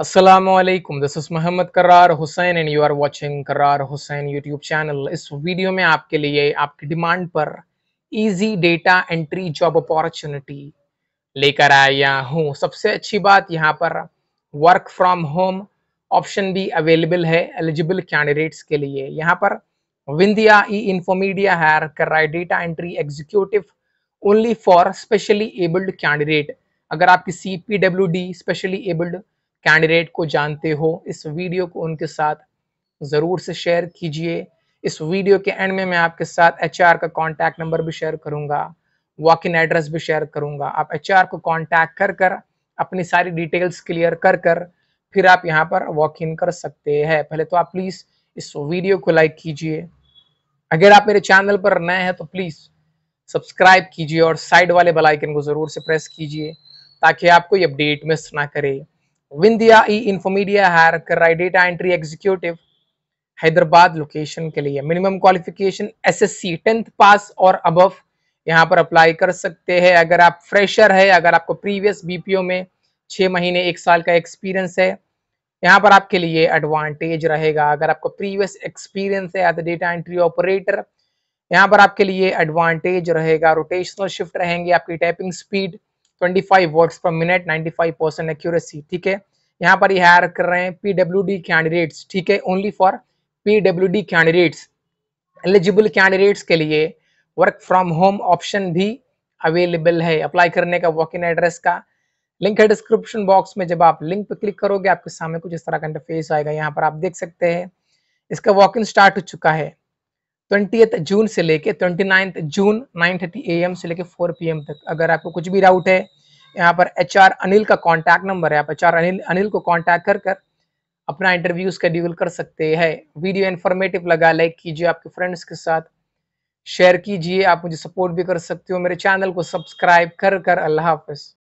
Aslam this is Mohammad Karar Hussain and you are watching Karar Hussain YouTube channel इस वीडियो में आपके लिए आपकी डिमांड पर easy data entry job opportunity लेकर आया हूँ सबसे अच्छी बात यहाँ पर वर्क फ्रॉम होम ऑप्शन भी अवेलेबल है एलिजिबल कैंडिडेट्स के लिए यहाँ पर विंदिया ई इन्फोमीडिया हायर कर रहा है data entry executive only for specially abled candidate अगर आपकी C P W D specially abled candidate को जानते हो इस वीडियो को उनके साथ ज़रूर से शेयर कीजिए इस वीडियो के एंड में मैं आपके साथ एच का कॉन्टैक्ट नंबर भी शेयर करूंगा वॉक इन एड्रेस भी शेयर करूंगा आप एच को कॉन्टैक्ट कर कर अपनी सारी डिटेल्स क्लियर कर कर फिर आप यहाँ पर वॉक इन कर सकते हैं पहले तो आप प्लीज़ इस वीडियो को लाइक कीजिए अगर आप मेरे चैनल पर नए हैं तो प्लीज़ सब्सक्राइब कीजिए और साइड वाले बेल आइकन को ज़रूर से प्रेस कीजिए ताकि आपको ये अपडेट मिस ना करे विंध्या ई इंफोमीडिया हायर कर रहा है data entry executive Hyderabad location के लिए minimum qualification S S C tenth pass और अबव यहाँ पर अप्लाई कर सकते हैं अगर आप फ्रेशर है अगर आपको प्रीवियस बीपीओ में छः महीने एक साल का एक्सपीरियंस है यहाँ पर आपके लिए एडवांटेज रहेगा अगर आपको प्रीवियस एक्सपीरियंस है एज डेटा एंट्री ऑपरेटर यहाँ पर आपके लिए एडवांटेज रहेगा रोटेशनल शिफ्ट रहेंगे आपकी typing speed 25 words per minute 95 percent accuracy ठीक है यहाँ पर ये हायर कर रहे हैं पीडब्ल्यू कैंडिडेट्स ठीक है only for PW candidates eligible candidates के लिए वर्क फ्रॉम होम ऑप्शन भी अवेलेबल है अप्लाई करने का वॉक इन एड्रेस का लिंक है डिस्क्रिप्शन बॉक्स में जब आप लिंक पर क्लिक करोगे आपके सामने कुछ इस तरह का इंटरफेस आएगा यहाँ पर आप देख सकते हैं इसका वॉक इन स्टार्ट हो चुका है ट्वेंटी जून से लेके twenty ninth June nine thirty A M से लेके फोर पी एम तक अगर आपको कुछ भी डाउट है यहाँ पर एच आर अनिल का कॉन्टैक्ट नंबर है आप एच आर अनिल अनिल को कॉन्टैक्ट कर कर अपना इंटरव्यू स्केड्यूल कर सकते हैं वीडियो इन्फॉर्मेटिव लगा लाइक कीजिए आपके फ्रेंड्स के साथ शेयर कीजिए आप मुझे सपोर्ट भी कर सकते हो मेरे चैनल को सब्सक्राइब कर कर अल्लाह हाफिज़